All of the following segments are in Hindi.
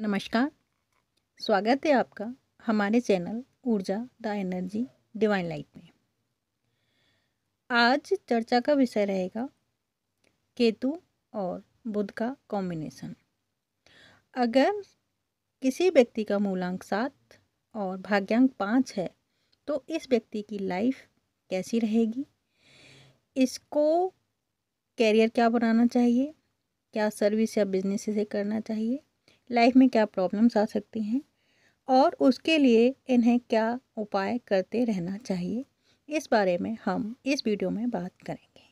नमस्कार स्वागत है आपका हमारे चैनल ऊर्जा द एनर्जी डिवाइन लाइट में आज चर्चा का विषय रहेगा केतु और बुध का कॉम्बिनेशन अगर किसी व्यक्ति का मूलांक सात और भाग्यांक पाँच है तो इस व्यक्ति की लाइफ कैसी रहेगी इसको कैरियर क्या बनाना चाहिए क्या सर्विस या बिजनेस इसे करना चाहिए लाइफ में क्या प्रॉब्लम्स आ सकती हैं और उसके लिए इन्हें क्या उपाय करते रहना चाहिए इस बारे में हम इस वीडियो में बात करेंगे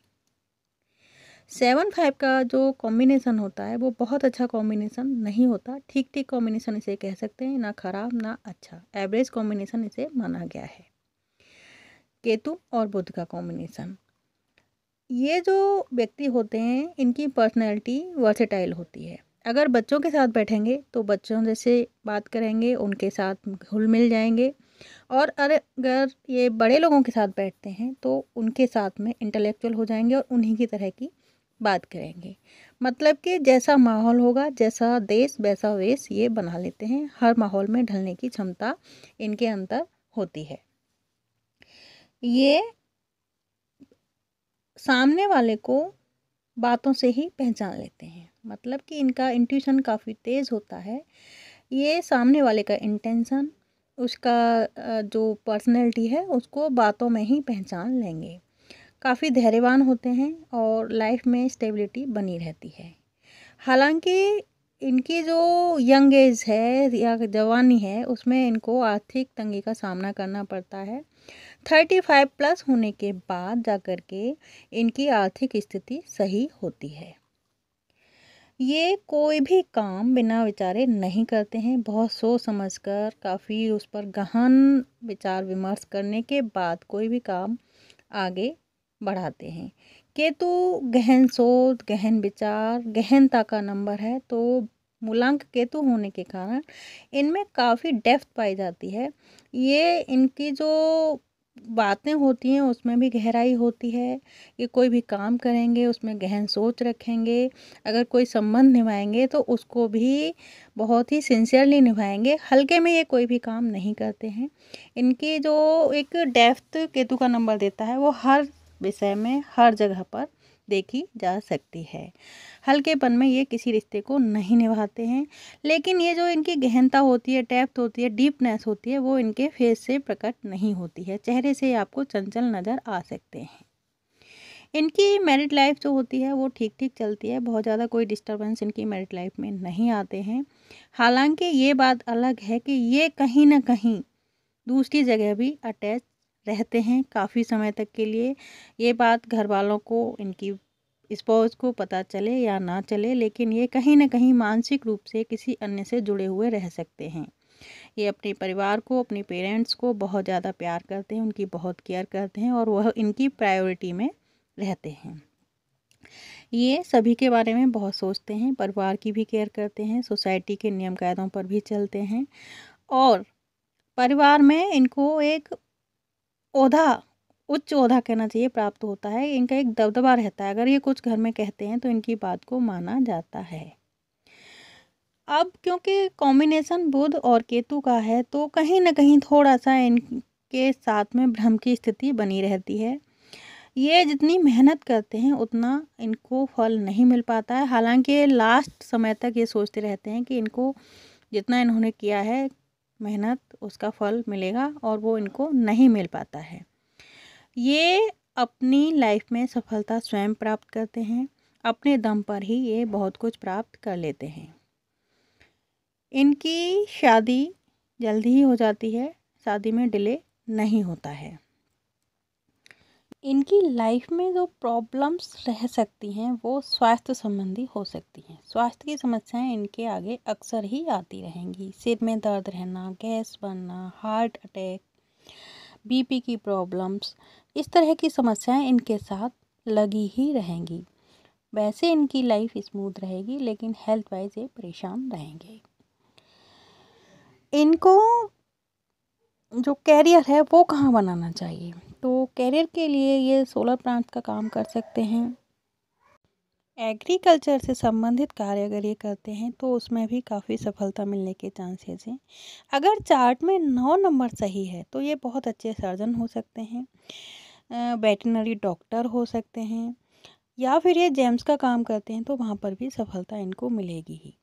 सेवन फाइव का जो कॉम्बिनेसन होता है वो बहुत अच्छा कॉम्बिनेसन नहीं होता ठीक ठीक कॉम्बिनेसन इसे कह सकते हैं ना ख़राब ना अच्छा एवरेज कॉम्बिनेसन इसे माना गया है केतु और बुध का कॉम्बिनेसन ये जो व्यक्ति होते हैं इनकी पर्सनैलिटी वर्सेटाइल होती है अगर बच्चों के साथ बैठेंगे तो बच्चों जैसे बात करेंगे उनके साथ घुल मिल जाएंगे और अगर ये बड़े लोगों के साथ बैठते हैं तो उनके साथ में इंटेलेक्चुअल हो जाएंगे और उन्हीं की तरह की बात करेंगे मतलब कि जैसा माहौल होगा जैसा देश वैसा वेश ये बना लेते हैं हर माहौल में ढलने की क्षमता इनके अंदर होती है ये सामने वाले को बातों से ही पहचान लेते हैं मतलब कि इनका इंट्यूशन काफ़ी तेज़ होता है ये सामने वाले का इंटेंशन उसका जो पर्सनैलिटी है उसको बातों में ही पहचान लेंगे काफ़ी धैर्यवान होते हैं और लाइफ में स्टेबिलिटी बनी रहती है हालांकि इनकी जो यंग एज है या जवानी है उसमें इनको आर्थिक तंगी का सामना करना पड़ता है थर्टी फाइव प्लस होने के बाद जा कर के इनकी आर्थिक स्थिति सही होती है ये कोई भी काम बिना विचारे नहीं करते हैं बहुत सोच समझ कर काफ़ी उस पर गहन विचार विमर्श करने के बाद कोई भी काम आगे बढ़ाते हैं केतु गहन सोच गहन विचार गहनता का नंबर है तो मूलांक केतु होने के कारण इनमें काफ़ी डेफ्थ पाई जाती है ये इनकी जो बातें होती हैं उसमें भी गहराई होती है कि कोई भी काम करेंगे उसमें गहन सोच रखेंगे अगर कोई संबंध निभाएंगे तो उसको भी बहुत ही सिंसियरली निभाएंगे हल्के में ये कोई भी काम नहीं करते हैं इनकी जो एक डेफ्थ केतु का नंबर देता है वो हर विषय में हर जगह पर देखी जा सकती है हल्केपन में ये किसी रिश्ते को नहीं निभाते हैं लेकिन ये जो इनकी गहनता होती है टैप्थ होती है डीपनेस होती है वो इनके फेस से प्रकट नहीं होती है चेहरे से आपको चंचल नज़र आ सकते हैं इनकी मैरिड लाइफ जो होती है वो ठीक ठीक चलती है बहुत ज़्यादा कोई डिस्टरबेंस इनकी मैरिड लाइफ में नहीं आते हैं हालांकि ये बात अलग है कि ये कहीं ना कहीं दूसरी जगह भी अटैच रहते हैं काफ़ी समय तक के लिए ये बात घर वालों को इनकी स्पोज को पता चले या ना चले लेकिन ये कहीं ना कहीं मानसिक रूप से किसी अन्य से जुड़े हुए रह सकते हैं ये अपने परिवार को अपने पेरेंट्स को बहुत ज़्यादा प्यार करते हैं उनकी बहुत केयर करते हैं और वह इनकी प्रायोरिटी में रहते हैं ये सभी के बारे में बहुत सोचते हैं परिवार की भी केयर करते हैं सोसाइटी के नियम कायदों पर भी चलते हैं और परिवार में इनको एक ओधा उच्च ओधा कहना चाहिए प्राप्त होता है इनका एक दबदबा रहता है अगर ये कुछ घर में कहते हैं तो इनकी बात को माना जाता है अब क्योंकि कॉम्बिनेशन बुध और केतु का है तो कहीं ना कहीं थोड़ा सा इनके साथ में भ्रम की स्थिति बनी रहती है ये जितनी मेहनत करते हैं उतना इनको फल नहीं मिल पाता है हालांकि लास्ट समय तक ये सोचते रहते हैं कि इनको जितना इन्होंने किया है मेहनत उसका फल मिलेगा और वो इनको नहीं मिल पाता है ये अपनी लाइफ में सफलता स्वयं प्राप्त करते हैं अपने दम पर ही ये बहुत कुछ प्राप्त कर लेते हैं इनकी शादी जल्दी ही हो जाती है शादी में डिले नहीं होता है इनकी लाइफ में जो प्रॉब्लम्स रह सकती हैं वो स्वास्थ्य संबंधी हो सकती हैं स्वास्थ्य की समस्याएं इनके आगे अक्सर ही आती रहेंगी सिर में दर्द रहना गैस बनना हार्ट अटैक बीपी की प्रॉब्लम्स इस तरह की समस्याएं इनके साथ लगी ही रहेंगी वैसे इनकी लाइफ स्मूथ रहेगी लेकिन हेल्थ वाइज ये परेशान रहेंगे इनको जो कैरियर है वो कहाँ बनाना चाहिए तो कैरियर के लिए ये सोलर प्लांट का काम कर सकते हैं एग्रीकल्चर से संबंधित कार्य अगर ये करते हैं तो उसमें भी काफ़ी सफलता मिलने के चांसेस हैं अगर चार्ट में नौ नंबर सही है तो ये बहुत अच्छे सर्जन हो सकते हैं वेटनरी डॉक्टर हो सकते हैं या फिर ये जेम्स का काम करते हैं तो वहाँ पर भी सफलता इनको मिलेगी ही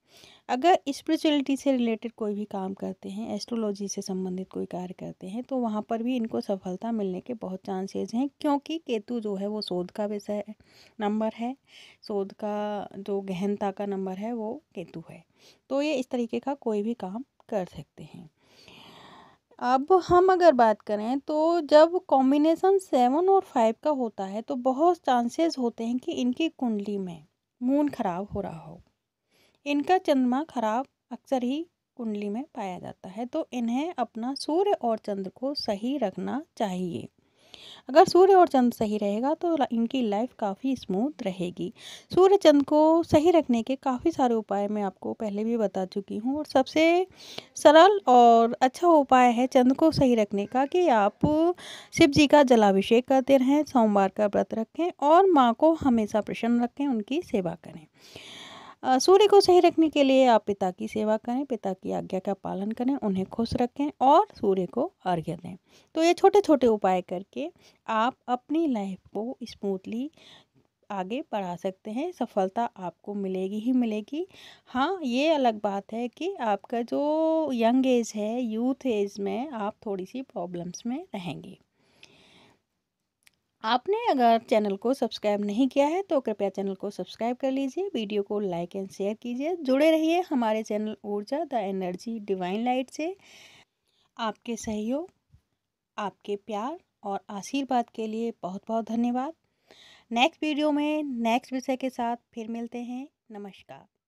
अगर स्पिरिचुअलिटी से रिलेटेड कोई भी काम करते हैं एस्ट्रोलॉजी से संबंधित कोई कार्य करते हैं तो वहाँ पर भी इनको सफलता मिलने के बहुत चांसेज हैं क्योंकि केतु जो है वो शोध का विषय नंबर है शोध का जो गहनता का नंबर है वो केतु है तो ये इस तरीके का कोई भी काम कर सकते हैं अब हम अगर बात करें तो जब कॉम्बिनेशन सेवन और फाइव का होता है तो बहुत चांसेस होते हैं कि इनकी कुंडली में मून खराब हो रहा हो इनका चंद्रमा खराब अक्सर ही कुंडली में पाया जाता है तो इन्हें अपना सूर्य और चंद्र को सही रखना चाहिए अगर सूर्य और चंद्र सही रहेगा तो इनकी लाइफ काफ़ी स्मूथ रहेगी सूर्य चंद्र को सही रखने के काफ़ी सारे उपाय मैं आपको पहले भी बता चुकी हूँ और सबसे सरल और अच्छा उपाय है चंद्र को सही रखने का कि आप शिव जी का जलाभिषेक करते रहें सोमवार का व्रत रखें और माँ को हमेशा प्रसन्न रखें उनकी सेवा करें सूर्य को सही रखने के लिए आप पिता की सेवा करें पिता की आज्ञा का पालन करें उन्हें खुश रखें और सूर्य को अर्घ्य दें तो ये छोटे छोटे उपाय करके आप अपनी लाइफ को स्मूथली आगे बढ़ा सकते हैं सफलता आपको मिलेगी ही मिलेगी हाँ ये अलग बात है कि आपका जो यंग एज है यूथ एज में आप थोड़ी सी प्रॉब्लम्स में रहेंगे आपने अगर चैनल को सब्सक्राइब नहीं किया है तो कृपया चैनल को सब्सक्राइब कर लीजिए वीडियो को लाइक एंड शेयर कीजिए जुड़े रहिए हमारे चैनल ऊर्जा द एनर्जी डिवाइन लाइट से आपके सहयोग आपके प्यार और आशीर्वाद के लिए बहुत बहुत धन्यवाद नेक्स्ट वीडियो में नेक्स्ट विषय के साथ फिर मिलते हैं नमस्कार